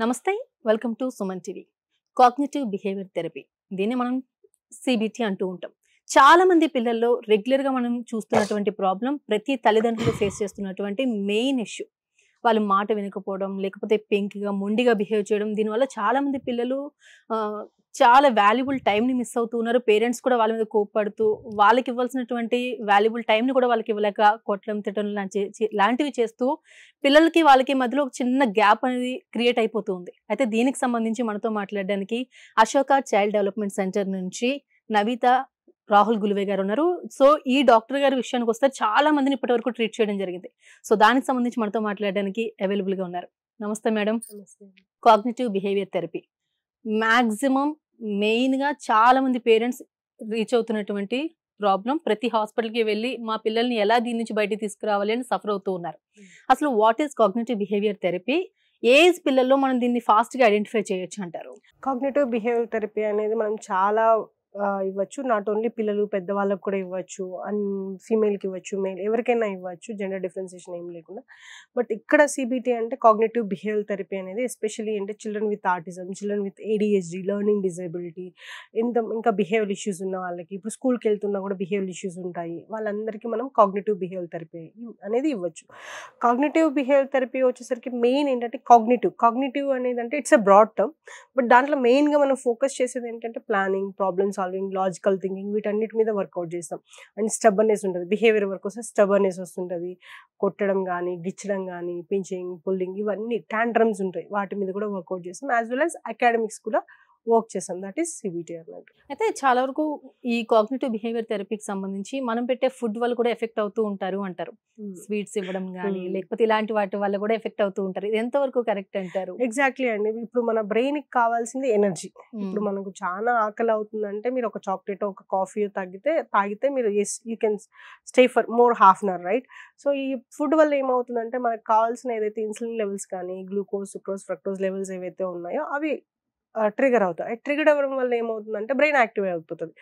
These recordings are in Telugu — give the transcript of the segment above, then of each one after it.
నమస్తే welcome to Suman TV cognitive behaviour therapy దీన్ని మనం సిబిటి అంటూ ఉంటాం చాలా మంది పిల్లల్లో రెగ్యులర్గా మనం చూస్తున్నటువంటి ప్రాబ్లం ప్రతి తల్లిదండ్రులు ఫేస్ చేస్తున్నటువంటి మెయిన్ ఇష్యూ వాళ్ళు మాట వినకపోవడం లేకపోతే పెంకిగా మొండిగా బిహేవ్ చేయడం దీనివల్ల చాలామంది పిల్లలు చాలా వాల్యుబుల్ టైంని మిస్ అవుతున్నారు పేరెంట్స్ కూడా వాళ్ళ మీద కోప్పడుతూ వాళ్ళకి ఇవ్వాల్సినటువంటి వాల్యుబుల్ టైంని కూడా వాళ్ళకి ఇవ్వలేక కొట్టడం తిట్టడం లాంటివి చేస్తూ పిల్లలకి వాళ్ళకి మధ్యలో ఒక చిన్న గ్యాప్ అనేది క్రియేట్ అయిపోతుంది అయితే దీనికి సంబంధించి మనతో మాట్లాడడానికి అశోక చైల్డ్ డెవలప్మెంట్ సెంటర్ నుంచి నవిత రాహుల్ గులువే గారు ఉన్నారు సో ఈ డాక్టర్ గారి విషయానికి వస్తే చాలా మందిని ఇప్పటి వరకు ట్రీట్ చేయడం జరిగింది సో దానికి సంబంధించి మనతో మాట్లాడడానికి అవైలబుల్గా ఉన్నారు నమస్తే madam cognitive behaviour therapy maximum మెయిన్గా చాలా మంది పేరెంట్స్ రీచ్ అవుతున్నటువంటి ప్రాబ్లం ప్రతి హాస్పిటల్కి వెళ్ళి మా పిల్లల్ని ఎలా దీని నుంచి బయటికి తీసుకురావాలి అని సఫర్ అవుతూ ఉన్నారు అసలు what is cognitive behaviour therapy age పిల్లల్లో మనం దీన్ని ఫాస్ట్గా ఐడెంటిఫై చేయొచ్చు అంటారు కాగ్నేటివ్ బిహేవియర్ థెరపీ అనేది మనం చాలా ఇవ్వచ్చు నాట్ ఓన్లీ పిల్లలు పెద్దవాళ్ళకు కూడా ఇవ్వచ్చు అండ్ ఫీమేల్కి ఇవ్వచ్చు మేల్ ఎవరికైనా ఇవ్వచ్చు జెండర్ డిఫరెన్సియేషన్ ఏం లేకుండా బట్ ఇక్కడ సిబిటీ అంటే కాగ్నేటివ్ బిహేవియల్ థెరపీ అనేది ఎస్పెషలీ అంటే children with autism children with ADHD learning disability ఎంత ఇంకా బిహేవియల్ ఇష్యూస్ ఉన్న వాళ్ళకి ఇప్పుడు స్కూల్కి వెళ్తున్నా కూడా బిహేవియల్ ఇష్యూస్ ఉంటాయి వాళ్ళందరికీ మనం కాగ్నేటివ్ బిహేవియల్ థెరపీ అనేది ఇవ్వచ్చు కాగ్నేటివ్ బిహేవియల్ థెరపీ వచ్చేసరికి మెయిన్ ఏంటంటే కాగ్నేటివ్ కాగ్నేటివ్ అనేది అంటే it's a broad term but దాంట్లో మెయిన్గా మనం ఫోకస్ చేసేది ఏంటంటే planning problems solving logical thinking వీటన్నిటి మీద వర్కౌట్ చేస్తాం అండ్ స్టబర్నెస్ ఉంటుంది బిహేవియర్ వర్క్ వస్తే స్టబర్నెస్ వస్తుంటుంది కొట్టడం కానీ గిచ్చడం కానీ పించింగ్ పుల్లింగ్ ఇవన్నీ ట్యాంట్రమ్స్ ఉంటాయి వాటి మీద కూడా వర్కౌట్ చేస్తాం యాజ్ వెల్ యాజ్ అకాడమిక్స్ కూడా వర్క్ చేస్తాం దట్ ఈస్ సిబిటీ అన్నట్టు అయితే చాలా వరకు ఈ కాగ్నేటివ్ బిహేవియర్ థెరపీకి సంబంధించి మనం పెట్టే ఫుడ్ వల్ల కూడా ఎఫెక్ట్ అవుతూ ఉంటారు అంటారు స్వీట్స్ ఇవ్వడం కానీ లేకపోతే ఇలాంటి వాటి వల్ల కూడా ఎఫెక్ట్ అవుతూ ఉంటారు ఇది ఎంతవరకు కరెక్ట్ అంటారు ఎగ్జాక్ట్లీ అండి ఇప్పుడు మన బ్రెయిన్ కి కావాల్సింది ఎనర్జీ ఇప్పుడు మనకు చాలా ఆకలి అవుతుందంటే మీరు ఒక చాక్లెట్ ఒక కాఫీ తగ్గితే తాగితే మీరు you can stay for more half an hour right so ఈ ఫుడ్ వల్ల ఏమవుతుందంటే మనకు కావాల్సిన ఏదైతే ఇన్సులిన్ లెవెల్స్ కానీ గ్లూకోజ్ సుక్రోజ్ ఫ్రక్టోజ్ లెవెల్స్ ఏవైతే ఉన్నాయో అవి ట్రిగర్ అవుతాయి ట్రిగర్ అవ్వడం వల్ల ఏమవుతుందంటే బ్రెయిన్ యాక్టివ్ అయిపోతుంది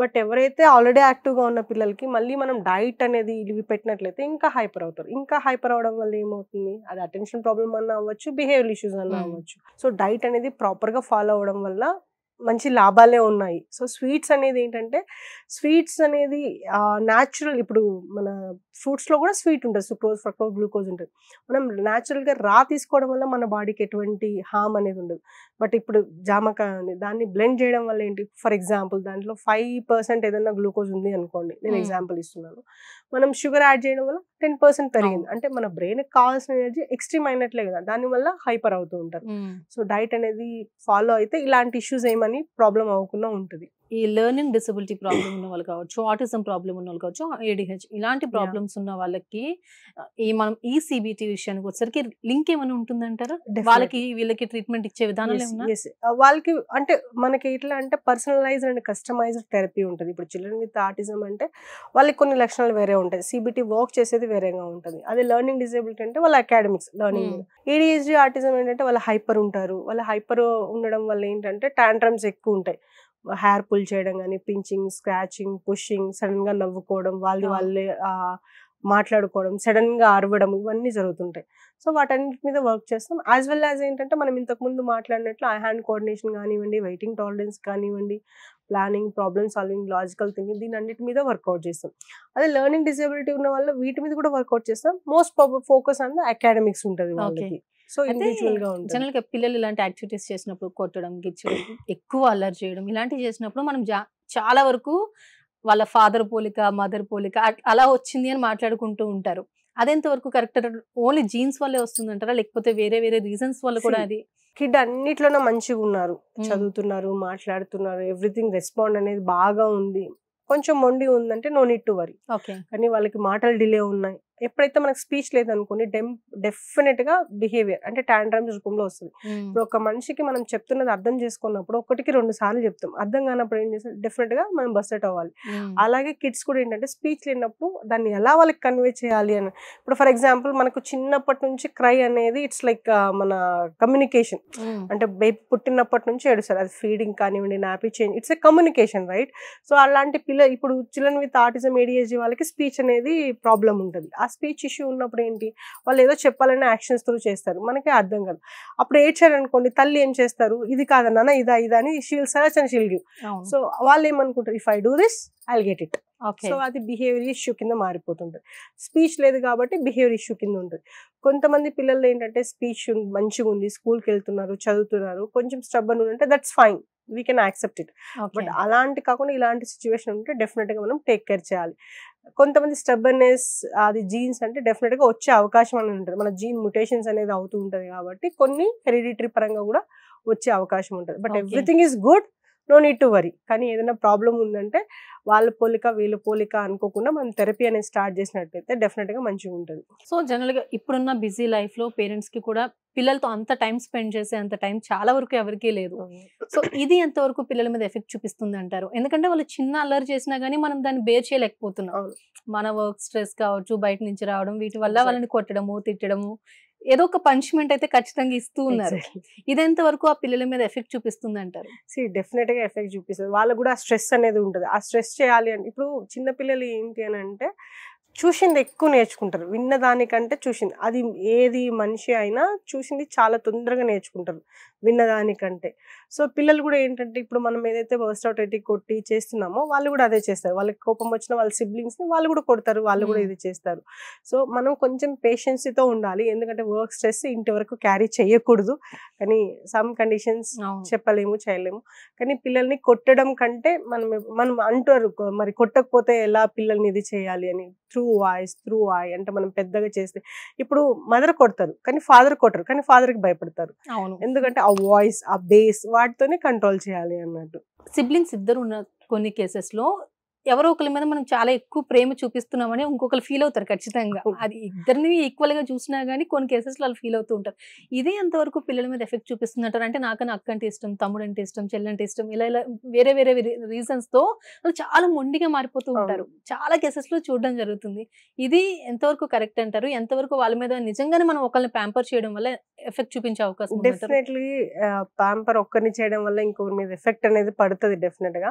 బట్ ఎవరైతే ఆల్రెడీ యాక్టివ్గా ఉన్న పిల్లలకి మళ్ళీ మనం డైట్ అనేది ఇవి పెట్టినట్లయితే ఇంకా హైపర్ అవుతారు ఇంకా హైపర్ అవడం వల్ల ఏమవుతుంది అది అటెన్షన్ ప్రాబ్లం అన్న అవ్వచ్చు బిహేవియర్ ఇష్యూస్ అన్న అవ్వచ్చు సో డైట్ అనేది ప్రాపర్గా ఫాలో అవ్వడం వల్ల మంచి లాభాలే ఉన్నాయి సో స్వీట్స్ అనేది ఏంటంటే స్వీట్స్ అనేది న్యాచురల్ ఇప్పుడు మన ఫ్రూట్స్లో కూడా స్వీట్ ఉంటుంది సుక్రోజ్ ఫ్రక్రోజ్ గ్లూకోజ్ ఉంటుంది మనం న్యాచురల్గా రా తీసుకోవడం వల్ల మన బాడీకి ఎటువంటి హామ్ అనేది ఉండదు బట్ ఇప్పుడు జామకాయ ఉంది దాన్ని బ్లెండ్ చేయడం వల్ల ఏంటి ఫర్ ఎగ్జాంపుల్ దాంట్లో ఫైవ్ పర్సెంట్ ఏదైనా గ్లూకోజ్ ఉంది అనుకోండి నేను ఎగ్జాంపుల్ ఇస్తున్నాను మనం షుగర్ యాడ్ చేయడం వల్ల టెన్ పర్సెంట్ పెరిగింది అంటే మన కి కావాల్సిన ఎనర్జీ ఎక్స్ట్రీమ్ అయినట్లే కదా దానివల్ల హైపర్ అవుతూ ఉంటారు సో డైట్ అనేది ఫాలో అయితే ఇలాంటి ఇష్యూస్ ఏమని ప్రాబ్లం అవ్వకుండా ఉంటుంది ఈ లెర్నింగ్ డిసబిలిటీ ప్రాబ్లం ఉన్న వాళ్ళు కావచ్చు ఆటిజం ప్రాబ్లం ఉన్న వాళ్ళు కావచ్చు ఏడిహెచ్ ఇలాంటి ప్రాబ్లమ్స్ ఉన్న వాళ్ళకి ఈ మనం ఈ సిబిటి విషయానికి వచ్చేసరికి లింక్ ఏమైనా ఉంటుందంటారా వాళ్ళకి వీళ్ళకి ట్రీట్మెంట్ ఇచ్చే విధానం వాళ్ళకి అంటే మనకి ఇట్లా అంటే పర్సనలైజ్ అండ్ కస్టమైజ్డ్ థెరపీ ఉంటుంది ఇప్పుడు చిల్డ్రన్ విత్ ఆటిజం అంటే వాళ్ళకి కొన్ని లక్షణాలు వేరే ఉంటాయి సిబిటి వర్క్ చేసేది వేరేగా ఉంటుంది అదే లెర్నింగ్ డిసేబిలిటీ అంటే వాళ్ళ అకాడమిక్స్ లెర్నింగ్ ఈడిహెచ్డి ఆటిజం ఏంటంటే వాళ్ళ హైపర్ ఉంటారు వాళ్ళ హైపర్ ఉండడం వల్ల ఏంటంటే టాంట్రమ్స్ ఎక్కువ ఉంటాయి హెయిర్ పుల్ చేయడం కానీ పించింగ్ స్క్రాచింగ్ పుషింగ్ సడన్ గా నవ్వుకోవడం వాళ్ళు వాళ్ళే మాట్లాడుకోవడం సడన్ గా అరవడం ఇవన్నీ జరుగుతుంటాయి సో వాటన్నిటి మీద వర్క్ చేస్తాం యాజ్ వెల్ యాజ్ ఏంటంటే మనం ఇంతకు ముందు మాట్లాడినట్లు ఐ హ్యాండ్ కోఆర్డినేషన్ కానివ్వండి వెయిటింగ్ టాలరెన్స్ కానివ్వండి planning problem solving logical thinking దీని అన్నిటి మీద వర్కౌట్ చేస్తాం అదే లెర్నింగ్ డిసేబిలిటీ ఉన్న వాళ్ళు వీటి మీద కూడా వర్కౌట్ చేస్తాం మోస్ట్ ఫోకస్ అనేది అకాడమిక్స్ ఉంటుంది వాళ్ళకి సో ఇండివిజువల్ గా జనరల్ గా పిల్లలు ఇలాంటి యాక్టివిటీస్ చేసినప్పుడు కొట్టడం గిచ్చడం ఎక్కువ అల్లరి చేయడం ఇలాంటివి చేసినప్పుడు మనం చాలా వరకు వాళ్ళ ఫాదర్ పోలిక మదర్ పోలిక అలా వచ్చింది అని మాట్లాడుకుంటూ ఉంటారు వరకు కరెక్ట్ ఓన్లీ జీన్స్ వల్లే వస్తుందంటారా లేకపోతే వేరే వేరే రీజన్స్ వల్ల కూడా అది కిడ్ అన్నిట్లోనూ మంచిగా ఉన్నారు చదువుతున్నారు మాట్లాడుతున్నారు ఎవ్రీథింగ్ రెస్పాండ్ అనేది బాగా ఉంది కొంచెం మొండి ఉందంటే నోనిట్టు వరి వరీ కానీ వాళ్ళకి మాటలు డిలే ఉన్నాయి ఎప్పుడైతే మనకు స్పీచ్ లేదనుకోండి డెమ్ డెఫినెట్ గా బిహేవియర్ అంటే టాండ్రమ్స్ రూపంలో వస్తుంది ఇప్పుడు ఒక మనిషికి మనం చెప్తున్నది అర్థం చేసుకున్నప్పుడు ఒకటికి రెండు సార్లు చెప్తాం అర్థం కానప్పుడు ఏం చేస్తాం డెఫినెట్ గా మనం బస్టెట్ అవ్వాలి అలాగే కిడ్స్ కూడా ఏంటంటే స్పీచ్ లేనప్పుడు దాన్ని ఎలా వాళ్ళకి కన్వే చేయాలి అని ఇప్పుడు ఫర్ ఎగ్జాంపుల్ మనకు చిన్నప్పటి నుంచి క్రై అనేది ఇట్స్ లైక్ మన కమ్యూనికేషన్ అంటే బేబీ పుట్టినప్పటి నుంచి ఏడుస్తారు అది ఫీడింగ్ కానివ్వండి nappy change it's a communication right so అలాంటి పిల్ల ఇప్పుడు చిల్డ్రన్ విత్ ఆర్టిజం ఏడిఏజీ వాళ్ళకి స్పీచ్ అనేది ప్రాబ్లం ఉంటుంది ఆ స్పీచ్ ఇష్యూ ఉన్నప్పుడు ఏంటి వాళ్ళు ఏదో చెప్పాలని యాక్షన్స్ త్రూ చేస్తారు మనకే అర్థం కాదు అప్పుడు ఏడ్చారనుకోండి తల్లి ఏం చేస్తారు ఇది కాదన్న ఇదా ఇదా అని she'll search she'll give so వాళ్ళు ఏమనుకుంటారు if I do this I get it so అది బిహేవియర్ ఇష్యూ కింద మారిపోతుంటుంది స్పీచ్ లేదు కాబట్టి బిహేవియర్ ఇష్యూ కింద ఉంటుంది కొంతమంది పిల్లలు ఏంటంటే స్పీచ్ మంచిగా ఉంది స్కూల్కి వెళ్తున్నారు చదువుతున్నారు కొంచెం స్ట్రబ్బన్ ఉంటే that's fine we can accept it but అలాంటి కాకుండా ఇలాంటి సిచ్యువేషన్ ఉంటే గా మనం టేక్ కేర్ చేయాలి కొంతమంది స్టబ్బర్నెస్ అది జీన్స్ అంటే డెఫినెట్ గా వచ్చే అవకాశం అనేది ఉంటుంది మన జీన్ మ్యుటేషన్స్ అనేది అవుతూ ఉంటుంది కాబట్టి కొన్ని హెరిడిటరీ పరంగా కూడా వచ్చే అవకాశం ఉంటుంది but everything is good no need to worry కానీ ఏదైనా ప్రాబ్లం ఉందంటే వాళ్ళ పోలిక వీళ్ళ పోలిక అనుకోకుండా మనం థెరపీ అనేది స్టార్ట్ చేసినట్టయితే డెఫినెట్గా మంచిగా ఉంటుంది సో జనరల్గా ఇప్పుడున్న బిజీ లైఫ్లో పేరెంట్స్కి కూడా పిల్లలతో అంత టైం స్పెండ్ చేసే అంత టైం చాలా వరకు ఎవరికీ లేదు సో ఇది ఎంతవరకు పిల్లల మీద ఎఫెక్ట్ చూపిస్తుంది అంటారు ఎందుకంటే వాళ్ళు చిన్న అల్లరి చేసినా కానీ మనం దాన్ని బేర్ చేయలేకపోతున్నాం మన వర్క్ స్ట్రెస్ కావచ్చు బయట నుంచి రావడం వీటి వల్ల వాళ్ళని కొట్టడము తిట్టడము ఏదో ఒక పనిష్మెంట్ అయితే ఖచ్చితంగా ఇస్తూ ఉన్నారు ఇదెంత వరకు ఆ పిల్లల మీద ఎఫెక్ట్ చూపిస్తుంది అంటారు సి డెఫినెట్ గా ఎఫెక్ట్ చూపిస్తుంది వాళ్ళకు కూడా ఆ స్ట్రెస్ అనేది ఉంటుంది ఆ స్ట్రెస్ చేయాలి అంటే ఇప్పుడు చిన్నపిల్లలు ఏంటి అని అంటే చూసింది ఎక్కువ నేర్చుకుంటారు విన్నదానికంటే చూసింది అది ఏది మనిషి అయినా చూసింది చాలా తొందరగా నేర్చుకుంటారు విన్నదానికంటే సో పిల్లలు కూడా ఏంటంటే ఇప్పుడు మనం ఏదైతే బస్ అవుట్ అయితే కొట్టి చేస్తున్నామో వాళ్ళు కూడా అదే చేస్తారు వాళ్ళకి కోపం వచ్చిన వాళ్ళ సిబ్లింగ్స్ని వాళ్ళు కూడా కొడతారు వాళ్ళు కూడా ఇది చేస్తారు సో మనం కొంచెం పేషెన్స్తో ఉండాలి ఎందుకంటే వర్క్ స్ట్రెస్ ఇంటి వరకు క్యారీ చేయకూడదు కానీ సమ్ కండిషన్స్ చెప్పలేము చేయలేము కానీ పిల్లల్ని కొట్టడం కంటే మనం మనం అంటారు మరి కొట్టకపోతే ఎలా పిల్లల్ని ఇది చేయాలి అని త్రూ వాయిస్ త్రూ వాయి అంటే మనం పెద్దగా చేస్తే ఇప్పుడు మదర్ కొడతారు కానీ ఫాదర్ కొట్టరు కానీ ఫాదర్ కి భయపడతారు ఎందుకంటే ఆ వాయిస్ ఆ బేస్ వాటితోనే కంట్రోల్ చేయాలి అన్నట్టు సిబ్లింగ్స్ ఇద్దరు ఉన్న కొన్ని కేసెస్ లో ఎవరో ఒకరి మీద మనం చాలా ఎక్కువ ప్రేమ చూపిస్తున్నామని ఇంకొకరు ఫీల్ అవుతారు ఖచ్చితంగా అది ఇద్దరిని ఈక్వల్ గా చూసినా కానీ కొన్ని కేసెస్ వాళ్ళు ఫీల్ అవుతూ ఉంటారు ఇదే ఎంతవరకు పిల్లల మీద ఎఫెక్ట్ చూపిస్తుందంటారు అంటే నాకన్నా అక్క అంటే ఇష్టం తమ్ముడు అంటే ఇష్టం చెల్లంటే ఇష్టం ఇలా ఇలా వేరే వేరే రీజన్స్ తో వాళ్ళు చాలా మొండిగా మారిపోతూ ఉంటారు చాలా కేసెస్ లో చూడడం జరుగుతుంది ఇది ఎంతవరకు కరెక్ట్ అంటారు ఎంతవరకు వాళ్ళ మీద నిజంగానే మనం ఒకరిని ప్యాంపర్ చేయడం వల్ల ఎఫెక్ట్ చూపించే అవకాశం డెఫినెట్లీ ప్యాంపర్ ఒక్కరిని చేయడం వల్ల ఇంకొకరి మీద ఎఫెక్ట్ అనేది పడుతుంది డెఫినెట్ గా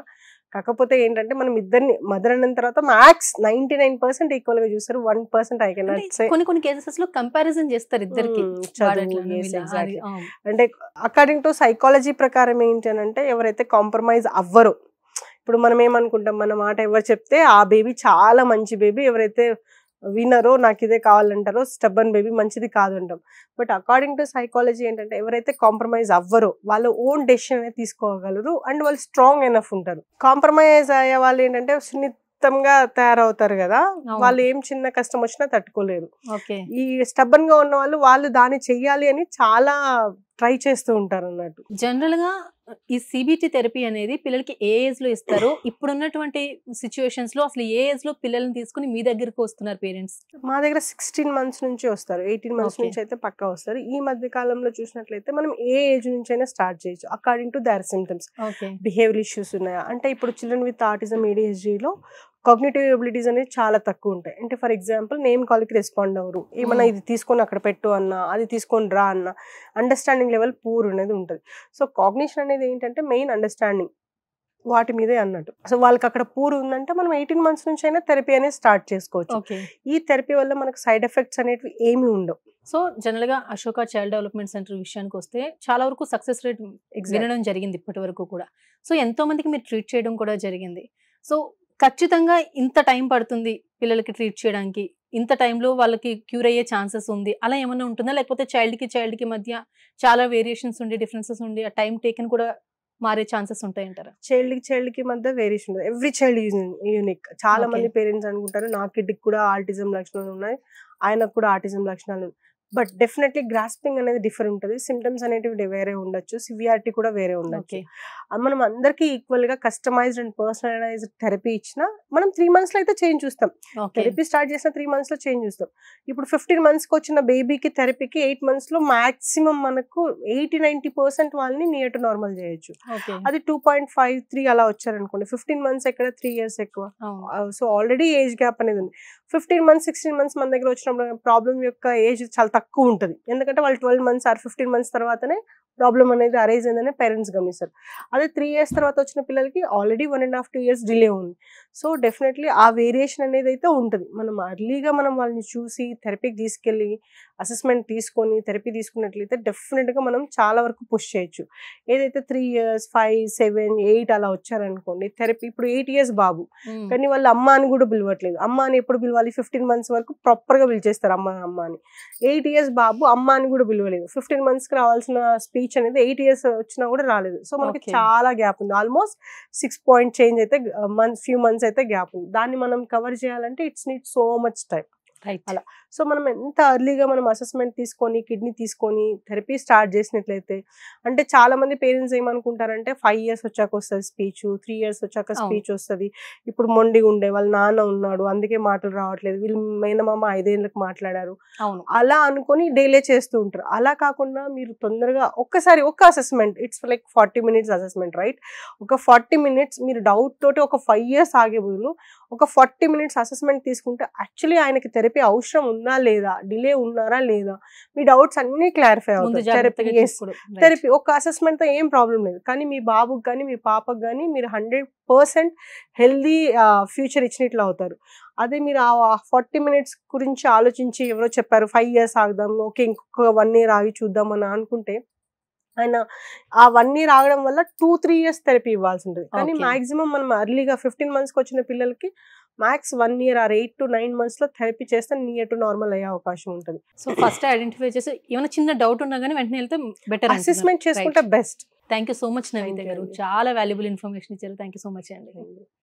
కాకపోతే ఏంటంటే మనం ఇద్దరిని అన్ని మదర్ అన్న తర్వాత max ninety nine percent equal గా చూస్తారు వన్ పర్సెంట్ ఐ కెన్ కొన్ని కొన్ని కేసెస్ లో కంపారిజన్ చేస్తారు ఇద్దరికి అంటే అకార్డింగ్ టు సైకాలజీ ప్రకారం ఏంటి అని అంటే ఎవరైతే కాంప్రమైజ్ అవ్వరు ఇప్పుడు మనం ఏమనుకుంటాం మన మాట ఎవరు చెప్తే ఆ బేబీ చాలా మంచి బేబీ ఎవరైతే వినరో నాకు ఇదే కావాలంటారో స్టబ్బన్ బేబీ మంచిది కాదు అంటాం బట్ అకార్డింగ్ టు సైకాలజీ ఏంటంటే ఎవరైతే కాంప్రమైజ్ అవ్వరో వాళ్ళ ఓన్ డెసిషన్ అనేది తీసుకోగలరు అండ్ వాళ్ళు స్ట్రాంగ్ ఎనఫ్ ఉంటారు కాంప్రమైజ్ అయ్యే వాళ్ళు ఏంటంటే సున్నితంగా తయారవుతారు కదా వాళ్ళు ఏం చిన్న కష్టం వచ్చినా తట్టుకోలేరు ఈ స్టబ్బన్ గా ఉన్న వాళ్ళు వాళ్ళు దాన్ని చెయ్యాలి అని చాలా ట్రై చేస్తూ ఉంటారు అన్నట్టు జనరల్ గా ఈ సిబిటి థెరపీ అనేది పిల్లలకి ఏ ఏజ్ లో ఇస్తారు ఇప్పుడున్నటువంటి సిచ్యువేషన్స్ లో అసలు ఏ ఏజ్ లో పిల్లల్ని తీసుకుని మీ దగ్గరకు వస్తున్నారు పేరెంట్స్ మా దగ్గర సిక్స్టీన్ మంత్స్ నుంచి వస్తారు ఎయిటీన్ మంత్స్ నుంచి అయితే పక్కా వస్తారు ఈ మధ్య కాలంలో చూసినట్లయితే మనం ఏ ఏజ్ నుంచి అయినా స్టార్ట్ చేయొచ్చు according to their symptoms behaviour issues ఉన్నాయా అంటే ఇప్పుడు చిల్డ్రన్ విత్ ఆటిజం లో కాగ్నేటివ్ ఎబిలిటీస్ అనేవి చాలా తక్కువ ఉంటాయి అంటే ఫర్ ఎగ్జాంపుల్ నేమ్ కాల్కి రెస్పాండ్ అవ్వరు ఏమన్నా hmm. ఇది తీసుకొని అక్కడ పెట్టు అన్నా అది తీసుకొని రా అన్నా అండర్స్టాండింగ్ లెవెల్ పూర్ అనేది ఉంటుంది సో కాగ్నిషన్ అనేది ఏంటంటే మెయిన్ అండర్స్టాండింగ్ వాటి మీదే అన్నట్టు సో వాళ్ళకి అక్కడ పూర్ ఉందంటే మనం ఎయిటీన్ మంత్స్ నుంచి అయినా థెరపీ అనేది స్టార్ట్ చేసుకోవచ్చు ఈ థెరపీ వల్ల మనకు సైడ్ ఎఫెక్ట్స్ అనేవి ఏమి ఉండవు సో జనరల్ గా అశోక చైల్డ్ డెవలప్మెంట్ సెంటర్ విషయానికి వస్తే చాలా వరకు సక్సెస్ రేట్ వినడం జరిగింది ఇప్పటి వరకు కూడా సో ఎంతో మందికి మీరు ట్రీట్ చేయడం కూడా జరిగింది సో ఖచ్చితంగా ఇంత టైం పడుతుంది పిల్లలకి ట్రీట్ చేయడానికి ఇంత టైంలో వాళ్ళకి క్యూర్ అయ్యే ఛాన్సెస్ ఉంది అలా ఏమైనా ఉంటుందా లేకపోతే చైల్డ్కి చైల్డ్కి మధ్య చాలా వేరియేషన్స్ ఉండి డిఫరెన్సెస్ ఉండి ఆ టైం టేకెన్ కూడా మారే ఛాన్సెస్ ఉంటాయంటారా చైల్డ్ చైల్డ్కి చైల్డ్ మధ్య వేరియేషన్ ఎవ్రీ చైల్డ్ యూనిక్ చాలా మంది పేరెంట్స్ అనుకుంటారు నా కిడ్కి కూడా ఆర్టిజం లక్షణాలు ఉన్నాయి ఆయనకు కూడా ఆర్టిజం లక్షణాలు బట్ డెఫినెట్లీ గ్రాస్పింగ్ అనేది డిఫరెంట్ ఉంటుంది సిమ్టమ్స్ అనేటివి వేరే ఉండొచ్చు సివియారిటీ కూడా వేరే ఉండొచ్చు మనం అందరికీ ఈక్వల్ గా కస్టమైజ్డ్ అండ్ పర్సనలైజ్డ్ థెరపీ ఇచ్చినా మనం త్రీ మంత్స్ లో అయితే చేంజ్ చూస్తాం థెరపీ స్టార్ట్ చేసిన త్రీ మంత్స్ లో చేంజ్ చూస్తాం ఇప్పుడు ఫిఫ్టీన్ మంత్స్ కి వచ్చిన బేబీకి థెరపీకి ఎయిట్ మంత్స్ లో మాక్సిమం మనకు ఎయిటీ నైన్టీ పర్సెంట్ వాళ్ళని నియర్ టు నార్మల్ చేయొచ్చు అది టూ పాయింట్ ఫైవ్ త్రీ అలా వచ్చారనుకోండి ఫిఫ్టీన్ మంత్స్ ఎక్కడ త్రీ ఇయర్స్ ఎక్కువ సో ఆల్రెడీ ఏజ్ గ్యాప్ అనేది ఉంది ఫిఫ్టీన్ మంత్స్ సిక్స్టీన్ మంత్స్ మన దగ్గర వచ్చినప్పుడు ప్రాబ్లం యొక్క ఏజ్ చాలా తక్కువ ఉంటుంది ఎందుకంటే వాళ్ళు twelve months or fifteen months తర్వాతనే ప్రాబ్లం అనేది అరైజ్ అయిందని పేరెంట్స్ గమనిస్తారు అదే త్రీ ఇయర్స్ తర్వాత వచ్చిన పిల్లలకి already one and half two years delay ఉంది సో డెఫినెట్లీ ఆ వేరియేషన్ అనేది అయితే ఉంటుంది మనం అర్లీగా మనం వాళ్ళని చూసి థెరపీకి తీసుకెళ్ళి అసెస్మెంట్ తీసుకొని థెరపీ తీసుకున్నట్లయితే డెఫినెట్గా మనం చాలా వరకు పుష్ చేయొచ్చు ఏదైతే three years five seven eight అలా వచ్చారనుకోండి థెరపీ ఇప్పుడు ఎయిట్ ఇయర్స్ బాబు కానీ వాళ్ళు అమ్మ అని కూడా పిలవట్లేదు అమ్మ అని ఎప్పుడు పిలవాలి ఫిఫ్టీన్ మంత్స్ వరకు ప్రాపర్గా పిలిచేస్తారు అమ్మ అమ్మ అని ఎయిట్ ఇయర్స్ బాబు అమ్మ అని కూడా పిలవలేదు ఫిఫ్టీన్ మంత్స్కి రావాల్సిన స్పీచ్ రీచ్ అనేది ఎయిట్ ఇయర్స్ వచ్చినా కూడా రాలేదు సో మనకి చాలా గ్యాప్ ఉంది ఆల్మోస్ట్ సిక్స్ పాయింట్ చేంజ్ అయితే మంత్ ఫ్యూ మంత్స్ అయితే గ్యాప్ ఉంది దాన్ని మనం కవర్ చేయాలంటే it's neat so much type అలా సో మనం ఎంత అర్లీగా మనం అసెస్మెంట్ తీసుకొని కిడ్నీ తీసుకొని థెరపీ స్టార్ట్ చేసినట్లయితే అంటే చాలా మంది పేరెంట్స్ ఏమనుకుంటారంటే ఫైవ్ ఇయర్స్ వచ్చాక వస్తుంది స్పీచ్ త్రీ ఇయర్స్ వచ్చాక స్పీచ్ వస్తుంది ఇప్పుడు మొండి ఉండే వాళ్ళ నాన్న ఉన్నాడు అందుకే మాటలు రావట్లేదు వీళ్ళు మేనమామ ఐదేళ్ళకి మాట్లాడారు అలా అనుకొని డైలీ చేస్తూ ఉంటారు అలా కాకుండా మీరు తొందరగా ఒక్కసారి ఒక్క assessment it's like forty minutes assessment right ఒక ఫార్టీ మినిట్స్ మీరు డౌట్ తోటి ఒక ఫైవ్ ఇయర్స్ ఆగే బదులు ఒక ఫార్టీ మినిట్స్ అసెస్మెంట్ తీసుకుంటే యాక్చువల్లీ ఆయనకి థెరపీ అవసరం ఉంది ఉన్నా లేదా డిలే ఉన్నారా లేదా మీ డౌట్స్ అన్ని క్లారిఫై అవుతాయి థెరపీ థెరపీ ఒక తో ఏం ప్రాబ్లం లేదు కానీ మీ బాబుకి కానీ మీ పాపకు కానీ మీరు హండ్రెడ్ పర్సెంట్ హెల్దీ ఫ్యూచర్ ఇచ్చినట్లు అవుతారు అదే మీరు ఆ ఫార్టీ మినిట్స్ గురించి ఆలోచించి ఎవరో చెప్పారు ఫైవ్ ఇయర్స్ ఆగుదాం ఓకే ఇంకొక వన్ ఇయర్ ఆగి చూద్దాం అని అనుకుంటే ఆయన ఆ వన్ ఇయర్ ఆగడం వల్ల టూ త్రీ ఇయర్స్ థెరపీ ఇవ్వాల్సి ఉంటుంది కానీ మాక్సిమం మనం అర్లీగా ఫిఫ్టీన్ మంత్స్కి వచ్చిన పిల్లలకి max one year or eight to nine months లో థెరపీ చేస్తే నియర్ టు నార్మల్ అయ్యే అవకాశం ఉంటుంది సో ఫస్ట్ ఐడెంటిఫై చేసి ఏమైనా చిన్న డౌట్ ఉన్నా కానీ వెంటనే వెళ్తే బెటర్ అసెస్మెంట్ చేసుకుంటే best thank you so much Naveen గారు చాలా వాల్యుబుల్ ఇన్ఫర్మేషన్ ఇచ్చారు థ్యాంక్ యూ సో మచ్ అండి